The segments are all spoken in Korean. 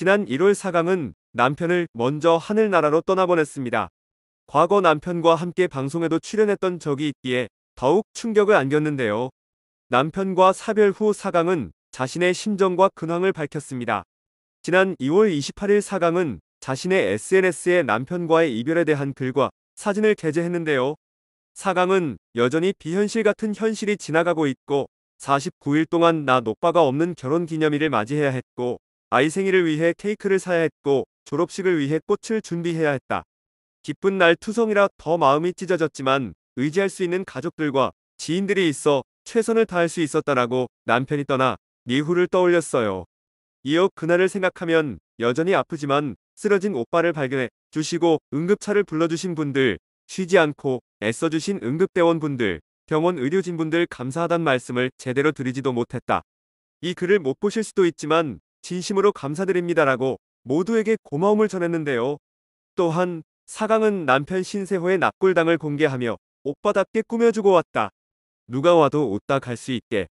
지난 1월 사강은 남편을 먼저 하늘나라로 떠나보냈습니다. 과거 남편과 함께 방송에도 출연했던 적이 있기에 더욱 충격을 안겼는데요. 남편과 사별 후 사강은 자신의 심정과 근황을 밝혔습니다. 지난 2월 28일 사강은 자신의 SNS에 남편과의 이별에 대한 글과 사진을 게재했는데요. 사강은 여전히 비현실 같은 현실이 지나가고 있고 49일 동안 나 녹바가 없는 결혼 기념일을 맞이해야 했고 아이 생일을 위해 케이크를 사야 했고 졸업식을 위해 꽃을 준비해야 했다. 기쁜 날 투성이라 더 마음이 찢어졌지만 의지할 수 있는 가족들과 지인들이 있어 최선을 다할 수 있었다라고 남편이 떠나 니후를 떠올렸어요. 이어 그날을 생각하면 여전히 아프지만 쓰러진 오빠를 발견해 주시고 응급차를 불러주신 분들, 쉬지 않고 애써주신 응급대원분들, 병원 의료진분들 감사하단 말씀을 제대로 드리지도 못했다. 이 글을 못 보실 수도 있지만 진심으로 감사드립니다라고 모두에게 고마움을 전했는데요. 또한 사강은 남편 신세호의 납골당을 공개하며 오빠답게 꾸며주고 왔다. 누가 와도 웃다 갈 수 있게.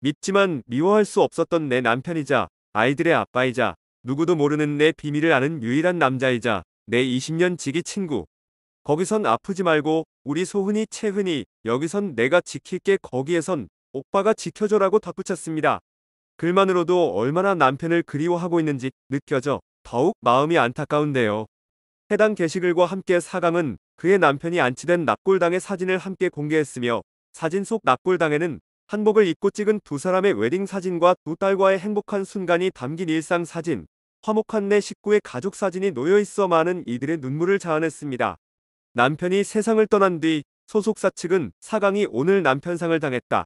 믿지만 미워할 수 없었던 내 남편이자 아이들의 아빠이자 누구도 모르는 내 비밀을 아는 유일한 남자이자 내 20년 지기 친구. 거기선 아프지 말고 우리 소훈이 채훈이 여기선 내가 지킬게 거기에선 오빠가 지켜줘라고 덧붙였습니다. 글만으로도 얼마나 남편을 그리워하고 있는지 느껴져 더욱 마음이 안타까운데요. 해당 게시글과 함께 사강은 그의 남편이 안치된 납골당의 사진을 함께 공개했으며 사진 속 납골당에는 한복을 입고 찍은 두 사람의 웨딩 사진과 두 딸과의 행복한 순간이 담긴 일상 사진, 화목한 내 식구의 가족 사진이 놓여 있어 많은 이들의 눈물을 자아냈습니다. 남편이 세상을 떠난 뒤 소속사 측은 사강이 오늘 남편상을 당했다.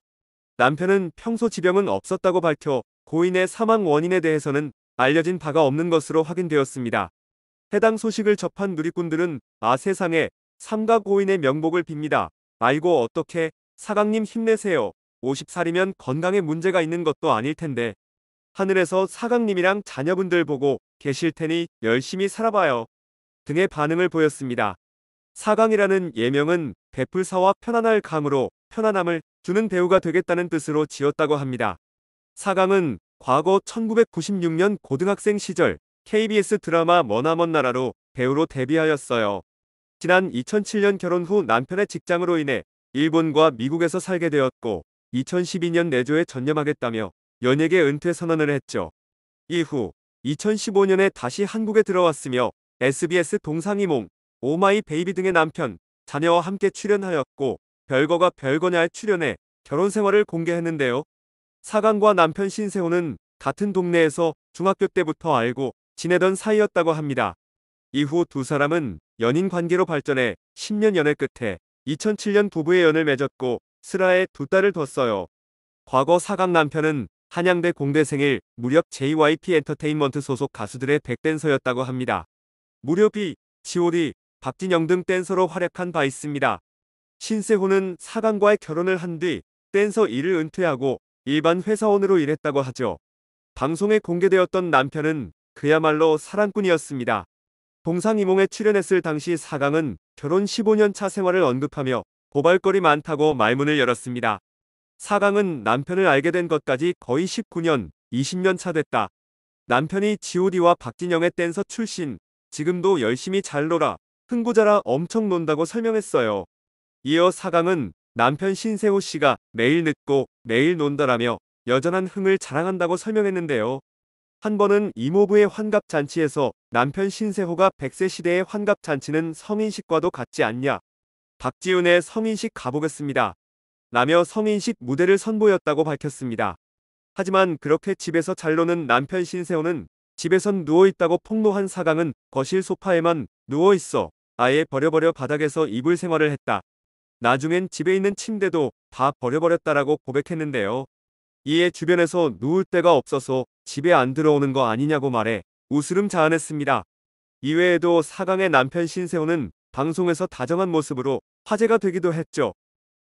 남편은 평소 지병은 없었다고 밝혀 고인의 사망 원인에 대해서는 알려진 바가 없는 것으로 확인되었습니다. 해당 소식을 접한 누리꾼들은 아 세상에 삼가 고인의 명복을 빕니다. 알고 어떻게 사강님 힘내세요. 50살이면 건강에 문제가 있는 것도 아닐 텐데. 하늘에서 사강님이랑 자녀분들 보고 계실 테니 열심히 살아봐요. 등의 반응을 보였습니다. 사강이라는 예명은 베풀사와 편안할 감으로 편안함을 주는 배우가 되겠다는 뜻으로 지었다고 합니다. 사강은 과거 1996년 고등학생 시절 KBS 드라마 머나먼 나라로 배우로 데뷔하였어요. 지난 2007년 결혼 후 남편의 직장으로 인해 일본과 미국에서 살게 되었고 2012년 내조에 전념하겠다며 연예계 은퇴 선언을 했죠. 이후 2015년에 다시 한국에 들어왔으며 SBS 동상이몽, 오마이 베이비 등의 남편, 자녀와 함께 출연하였고 별거가 별거냐에 출연해 결혼 생활을 공개했는데요. 사강과 남편 신세호는 같은 동네에서 중학교 때부터 알고 지내던 사이였다고 합니다. 이후 두 사람은 연인 관계로 발전해 10년 연애 끝에 2007년 부부의 연을 맺었고 슬아에 두 딸을 뒀어요. 과거 사강 남편은 한양대 공대생일 무렵 JYP 엔터테인먼트 소속 가수들의 백댄서였다고 합니다. 무렵이 G.O.D, 박진영 등 댄서로 활약한 바 있습니다. 신세호는 사강과의 결혼을 한 뒤 댄서 일을 은퇴하고 일반 회사원으로 일했다고 하죠. 방송에 공개되었던 남편은 그야말로 사랑꾼이었습니다. 동상이몽에 출연했을 당시 사강은 결혼 15년 차 생활을 언급하며 고발거리 많다고 말문을 열었습니다. 사강은 남편을 알게 된 것까지 거의 19년, 20년 차 됐다. 남편이 지오디와 박진영의 댄서 출신, 지금도 열심히 잘 놀아, 흥부자라 엄청 논다고 설명했어요. 이어 사강은 남편 신세호 씨가 매일 늦고 매일 논다라며 여전한 흥을 자랑한다고 설명했는데요. 한 번은 이모부의 환갑잔치에서 남편 신세호가 100세 시대의 환갑잔치는 성인식과도 같지 않냐. 박지훈의 성인식 가보겠습니다. 라며 성인식 무대를 선보였다고 밝혔습니다. 하지만 그렇게 집에서 잘 노는 남편 신세호는 집에선 누워있다고 폭로한 사강은 거실 소파에만 누워있어 아예 버려버려 바닥에서 이불 생활을 했다. 나중엔 집에 있는 침대도 다 버려버렸다라고 고백했는데요. 이에 주변에서 누울 데가 없어서 집에 안 들어오는 거 아니냐고 말해 웃스름 자아냈습니다. 이외에도 사강의 남편 신세호는 방송에서 다정한 모습으로 화제가 되기도 했죠.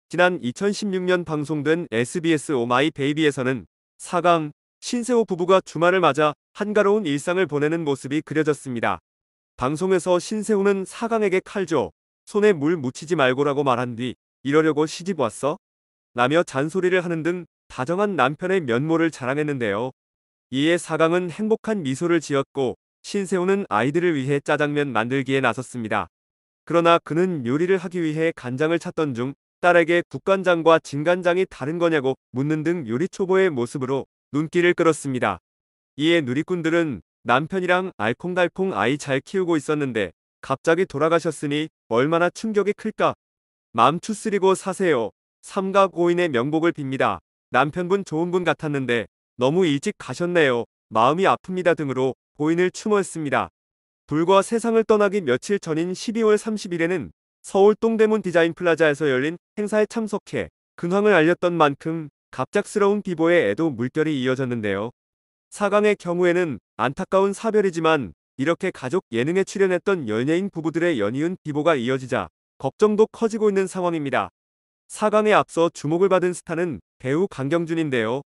지난 2016년 방송된 SBS 오마이 베이비에서는 사강, 신세호 부부가 주말을 맞아 한가로운 일상을 보내는 모습이 그려졌습니다. 방송에서 신세호는 사강에게 칼조, 손에 물 묻히지 말고라고 말한 뒤 이러려고 시집 왔어? 라며 잔소리를 하는 등 다정한 남편의 면모를 자랑했는데요. 이에 사강은 행복한 미소를 지었고 신세호는 아이들을 위해 짜장면 만들기에 나섰습니다. 그러나 그는 요리를 하기 위해 간장을 찾던 중 딸에게 국간장과 진간장이 다른 거냐고 묻는 등 요리 초보의 모습으로 눈길을 끌었습니다. 이에 누리꾼들은 남편이랑 알콩달콩 아이 잘 키우고 있었는데 갑자기 돌아가셨으니 얼마나 충격이 클까. 맘 추스리고 사세요. 삼가고인의 명복을 빕니다. 남편분 좋은 분 같았는데 너무 일찍 가셨네요. 마음이 아픕니다 등으로 고인을 추모했습니다. 불과 세상을 떠나기 며칠 전인 12월 30일에는 서울 똥대문 디자인 플라자에서 열린 행사에 참석해 근황을 알렸던 만큼 갑작스러운 비보의 애도 물결이 이어졌는데요. 4강의 경우에는 안타까운 사별이지만 이렇게 가족 예능에 출연했던 연예인 부부들의 연이은 비보가 이어지자 걱정도 커지고 있는 상황입니다. 4강에 앞서 주목을 받은 스타는 배우 강경준인데요.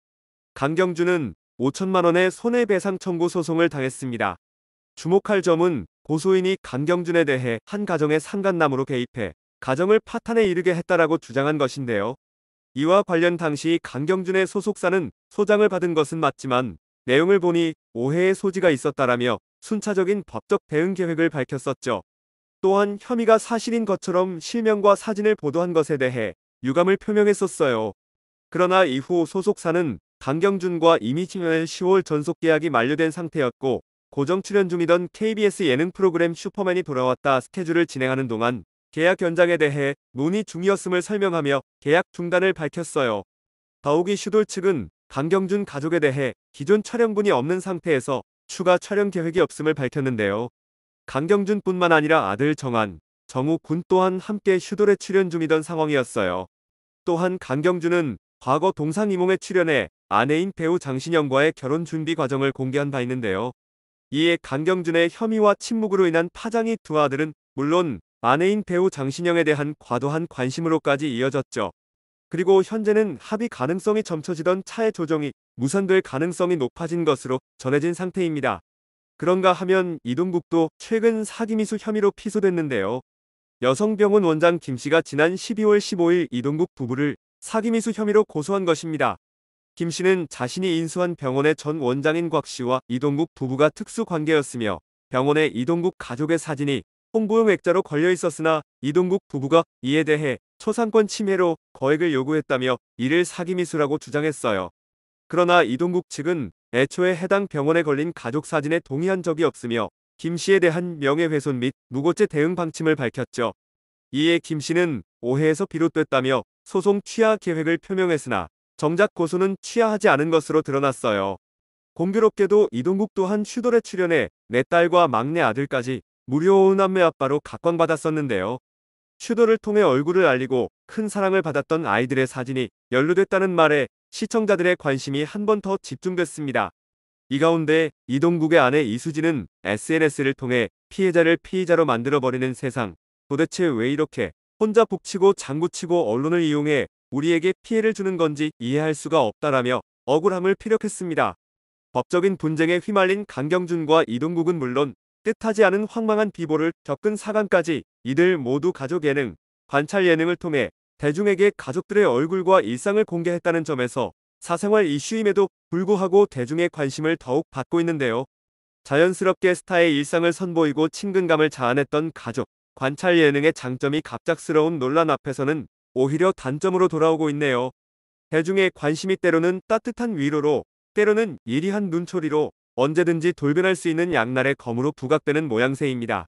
강경준은 5천만 원의 손해배상 청구 소송을 당했습니다. 주목할 점은 고소인이 강경준에 대해 한 가정의 상간남으로 개입해 가정을 파탄에 이르게 했다라고 주장한 것인데요. 이와 관련 당시 강경준의 소속사는 소장을 받은 것은 맞지만 내용을 보니 오해의 소지가 있었다라며 순차적인 법적 대응 계획을 밝혔었죠. 또한 혐의가 사실인 것처럼 실명과 사진을 보도한 것에 대해 유감을 표명했었어요. 그러나 이후 소속사는 강경준과 이미 지난 10월 전속 계약이 만료된 상태였고 고정 출연 중이던 KBS 예능 프로그램 슈퍼맨이 돌아왔다 스케줄을 진행하는 동안 계약 연장에 대해 논의 중이었음을 설명하며 계약 중단을 밝혔어요. 더욱이 슈돌 측은 강경준 가족에 대해 기존 촬영분이 없는 상태에서 추가 촬영 계획이 없음을 밝혔는데요. 강경준뿐만 아니라 아들 정한, 정우 군 또한 함께 슈돌에 출연 중이던 상황이었어요. 또한 강경준은 과거 동상이몽에 출연해 아내인 배우 장신영과의 결혼 준비 과정을 공개한 바 있는데요. 이에 강경준의 혐의와 침묵으로 인한 파장이 두 아들은 물론 아내인 배우 장신영에 대한 과도한 관심으로까지 이어졌죠. 그리고 현재는 합의 가능성이 점쳐지던 차의 조정이 무산될 가능성이 높아진 것으로 전해진 상태입니다. 그런가 하면 이동국도 최근 사기미수 혐의로 피소됐는데요. 여성병원 원장 김씨가 지난 12월 15일 이동국 부부를 사기미수 혐의로 고소한 것입니다. 김씨는 자신이 인수한 병원의 전 원장인 곽씨와 이동국 부부가 특수관계였으며 병원의 이동국 가족의 사진이 홍보용 액자로 걸려 있었으나 이동국 부부가 이에 대해 초상권 침해로 거액을 요구했다며 이를 사기미수라고 주장했어요. 그러나 이동국 측은 애초에 해당 병원에 걸린 가족 사진에 동의한 적이 없으며 김 씨에 대한 명예훼손 및 무고죄 대응 방침을 밝혔죠. 이에 김 씨는 오해에서 비롯됐다며 소송 취하 계획을 표명했으나 정작 고소는 취하하지 않은 것으로 드러났어요. 공교롭게도 이동국 또한 슈돌에 출연해 내 딸과 막내 아들까지 무료 남매 아빠로 각광받았었는데요. 슈도를 통해 얼굴을 알리고 큰 사랑을 받았던 아이들의 사진이 연루됐다는 말에 시청자들의 관심이 한 번 더 집중됐습니다. 이 가운데 이동국의 아내 이수진은 SNS를 통해 피해자를 피의자로 만들어버리는 세상 도대체 왜 이렇게 혼자 북치고 장구치고 언론을 이용해 우리에게 피해를 주는 건지 이해할 수가 없다라며 억울함을 피력했습니다. 법적인 분쟁에 휘말린 강경준과 이동국은 물론 뜻하지 않은 황망한 비보를 겪은 사감까지 이들 모두 가족 예능, 관찰 예능을 통해 대중에게 가족들의 얼굴과 일상을 공개했다는 점에서 사생활 이슈임에도 불구하고 대중의 관심을 더욱 받고 있는데요. 자연스럽게 스타의 일상을 선보이고 친근감을 자아냈던 가족, 관찰 예능의 장점이 갑작스러운 논란 앞에서는 오히려 단점으로 돌아오고 있네요. 대중의 관심이 때로는 따뜻한 위로로, 때로는 예리한 눈초리로 언제든지 돌변할 수 있는 양날의 검으로 부각되는 모양새입니다.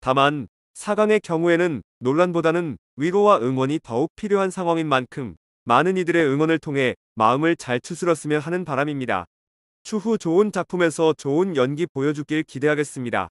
다만 사강의 경우에는 논란보다는 위로와 응원이 더욱 필요한 상황인 만큼 많은 이들의 응원을 통해 마음을 잘 추스렸으면 하는 바람입니다. 추후 좋은 작품에서 좋은 연기 보여주길 기대하겠습니다.